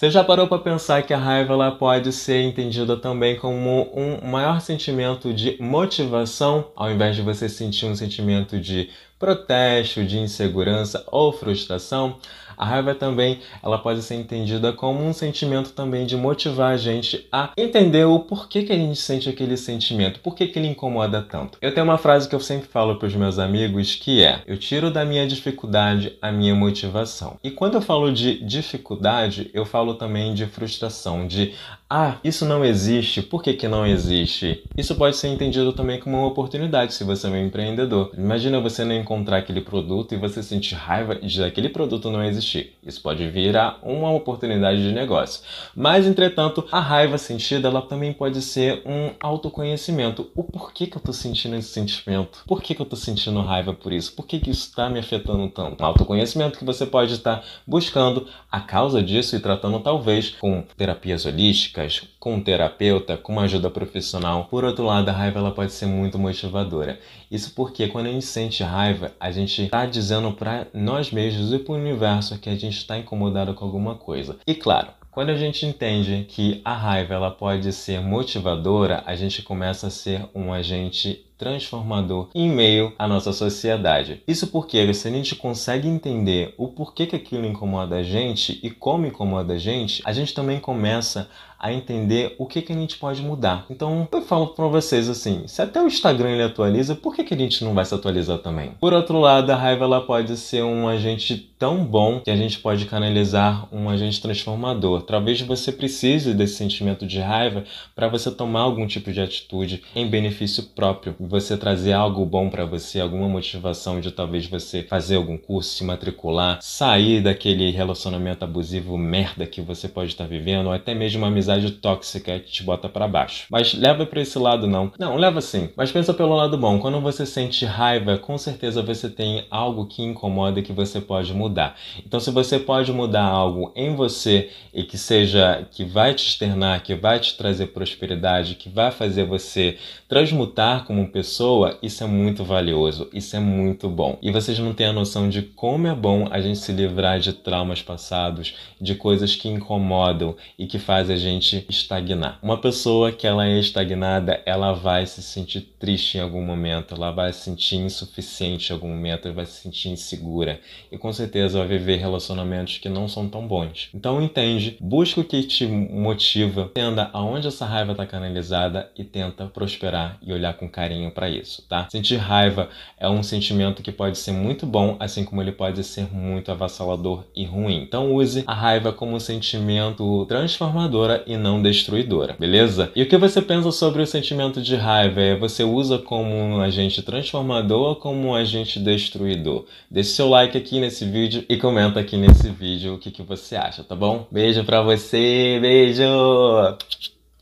Você já parou para pensar que a raiva ela pode ser entendida também como um maior sentimento de motivação, ao invés de você sentir um sentimento de protesto, de insegurança ou frustração, a raiva também ela pode ser entendida como um sentimento também de motivar a gente a entender o porquê que a gente sente aquele sentimento, por que ele incomoda tanto. Eu tenho uma frase que eu sempre falo para os meus amigos que é: eu tiro da minha dificuldade a minha motivação. E quando eu falo de dificuldade, eu falo também de frustração, de ah, isso não existe, por que, que não existe? Isso pode ser entendido também como uma oportunidade se você é um empreendedor. Imagina você não encontrar aquele produto e você sentir raiva de aquele produto não existir. Isso pode virar uma oportunidade de negócio. Mas, entretanto, a raiva sentida ela também pode ser um autoconhecimento. O porquê que eu estou sentindo esse sentimento? Por que, que eu estou sentindo raiva por isso? Por que, que isso está me afetando tanto? Um autoconhecimento que você pode estar buscando a causa disso e tratando talvez com terapias holísticas com um terapeuta, com uma ajuda profissional. Por outro lado, a raiva ela pode ser muito motivadora. Isso porque quando a gente sente raiva, a gente está dizendo para nós mesmos e para o universo que a gente está incomodado com alguma coisa. E claro, quando a gente entende que a raiva ela pode ser motivadora, a gente começa a ser um agente transformador em meio à nossa sociedade. Isso porque se a gente consegue entender o porquê que aquilo incomoda a gente e como incomoda a gente, a gente também começa a entender o que, que a gente pode mudar. Então, eu falo para vocês assim, se até o Instagram ele atualiza, por que, que a gente não vai se atualizar também? Por outro lado, a raiva ela pode ser um agente tão bom que a gente pode canalizar um agente transformador. Talvez você precise desse sentimento de raiva para você tomar algum tipo de atitude em benefício próprio, você trazer algo bom para você, alguma motivação de talvez você fazer algum curso, se matricular, sair daquele relacionamento abusivo merda que você pode estar tá vivendo, ou até mesmo uma amizade tóxica que te bota para baixo. Mas leva para esse lado não. Não, leva sim. Mas pensa pelo lado bom. Quando você sente raiva, com certeza você tem algo que incomoda e que você pode mudar. Então se você pode mudar algo em você e que seja que vai te externar, que vai te trazer prosperidade, que vai fazer você transmutar como um pessoa, isso é muito valioso, isso é muito bom. E vocês não têm a noção de como é bom a gente se livrar de traumas passados, de coisas que incomodam e que fazem a gente estagnar. Uma pessoa que ela é estagnada, ela vai se sentir triste em algum momento, ela vai se sentir insuficiente em algum momento, ela vai se sentir insegura e com certeza vai viver relacionamentos que não são tão bons. Então entende, busca o que te motiva, entenda aonde essa raiva está canalizada e tenta prosperar e olhar com carinho caminho para isso, tá? Sentir raiva é um sentimento que pode ser muito bom, assim como ele pode ser muito avassalador e ruim. Então use a raiva como um sentimento transformadora e não destruidora, beleza? E o que você pensa sobre o sentimento de raiva? É você usa como um agente transformador ou como um agente destruidor? Deixe seu like aqui nesse vídeo e comenta aqui nesse vídeo o que, que você acha, tá bom? Beijo pra você, beijo!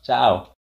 Tchau!